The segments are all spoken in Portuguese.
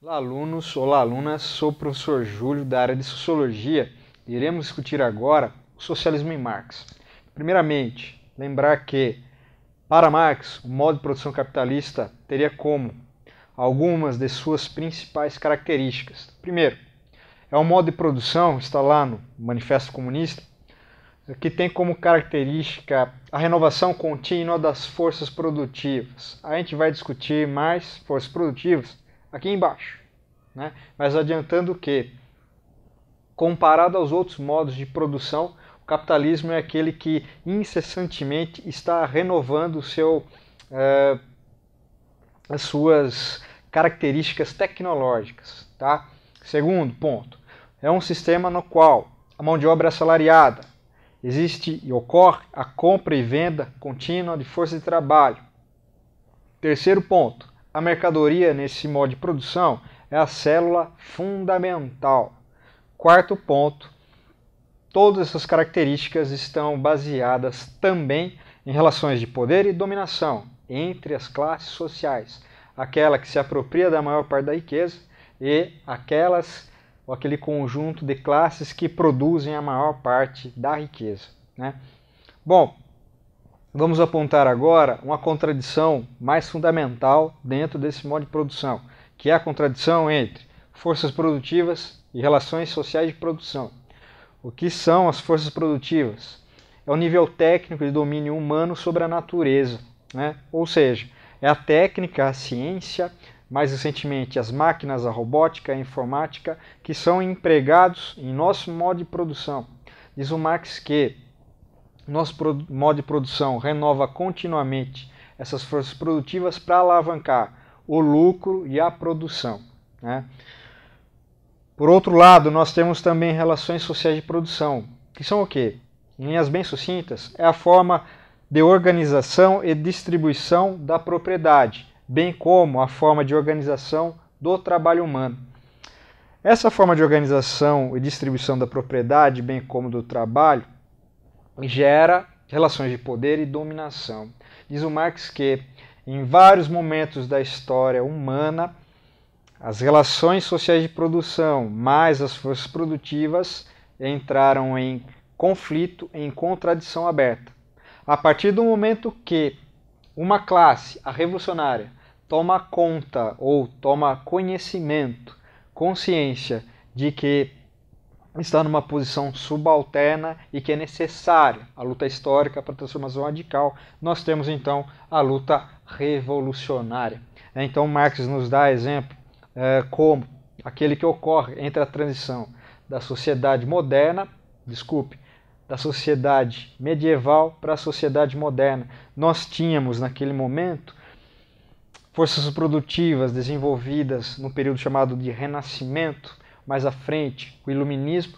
Olá, alunos! Olá, alunas! Sou o professor Júlio, da área de Sociologia, e iremos discutir agora o socialismo em Marx. Primeiramente, lembrar que, para Marx, o modo de produção capitalista teria como algumas de suas principais características. Primeiro, é um modo de produção, está lá no Manifesto Comunista, que tem como característica a renovação contínua das forças produtivas. A gente vai discutir mais forças produtivas aqui embaixo. Né? Mas adiantando que, comparado aos outros modos de produção, o capitalismo é aquele que incessantemente está renovando seu, eh, as suas características tecnológicas. Tá? Segundo ponto, é um sistema no qual a mão de obra é assalariada, existe e ocorre a compra e venda contínua de força de trabalho. Terceiro ponto, a mercadoria nesse modo de produção é a célula fundamental. Quarto ponto: todas essas características estão baseadas também em relações de poder e dominação entre as classes sociais, aquela que se apropria da maior parte da riqueza e aquelas ou aquele conjunto de classes que produzem a maior parte da riqueza. Né? Bom, Vamos apontar agora uma contradição mais fundamental dentro desse modo de produção, que é a contradição entre forças produtivas e relações sociais de produção. O que são as forças produtivas? É o nível técnico de domínio humano sobre a natureza, né? ou seja, é a técnica, a ciência, mais recentemente as máquinas, a robótica, a informática, que são empregados em nosso modo de produção. Diz o Marx que nosso modo de produção renova continuamente essas forças produtivas para alavancar o lucro e a produção. Né? Por outro lado, nós temos também relações sociais de produção, que são o quê? Em linhas bem sucintas, é a forma de organização e distribuição da propriedade, bem como a forma de organização do trabalho humano. Essa forma de organização e distribuição da propriedade, bem como do trabalho, gera relações de poder e dominação. Diz o Marx que em vários momentos da história humana, as relações sociais de produção mais as forças produtivas entraram em conflito, em contradição aberta. A partir do momento que uma classe, a revolucionária, toma conta ou toma conhecimento, consciência de que está numa posição subalterna e que é necessária a luta histórica para a transformação radical. Nós temos então a luta revolucionária. É, então Marx nos dá exemplo é, como aquele que ocorre entre a transição da sociedade moderna, desculpe, da sociedade medieval para a sociedade moderna. Nós tínhamos naquele momento forças produtivas desenvolvidas no período chamado de Renascimento mais à frente, o iluminismo,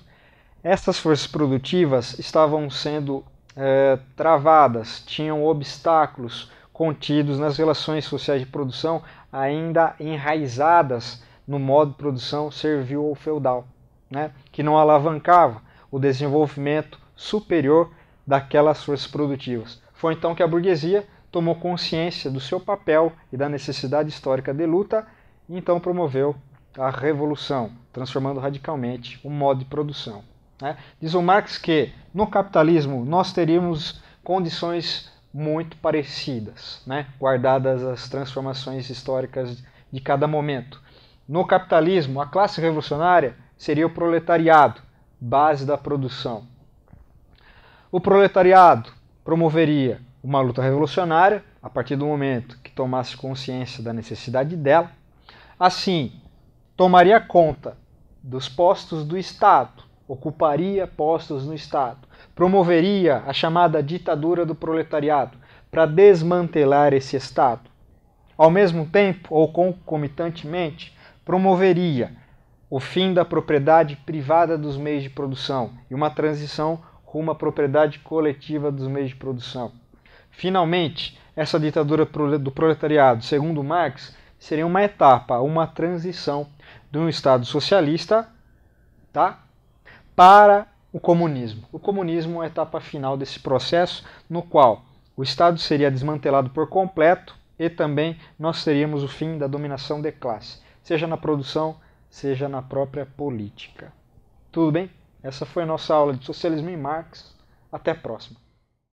essas forças produtivas estavam sendo é, travadas, tinham obstáculos contidos nas relações sociais de produção ainda enraizadas no modo de produção servil ou feudal, né? que não alavancava o desenvolvimento superior daquelas forças produtivas. Foi então que a burguesia tomou consciência do seu papel e da necessidade histórica de luta e então promoveu a revolução, transformando radicalmente o modo de produção. Né? Diz o Marx que no capitalismo nós teríamos condições muito parecidas, né? guardadas as transformações históricas de cada momento. No capitalismo, a classe revolucionária seria o proletariado, base da produção. O proletariado promoveria uma luta revolucionária a partir do momento que tomasse consciência da necessidade dela. Assim, tomaria conta dos postos do Estado, ocuparia postos no Estado, promoveria a chamada ditadura do proletariado para desmantelar esse Estado. Ao mesmo tempo, ou concomitantemente, promoveria o fim da propriedade privada dos meios de produção e uma transição rumo à propriedade coletiva dos meios de produção. Finalmente, essa ditadura do proletariado, segundo Marx, seria uma etapa, uma transição de um Estado socialista tá, para o comunismo. O comunismo é a etapa final desse processo, no qual o Estado seria desmantelado por completo e também nós teríamos o fim da dominação de classe, seja na produção, seja na própria política. Tudo bem? Essa foi a nossa aula de Socialismo em Marx. Até a próxima.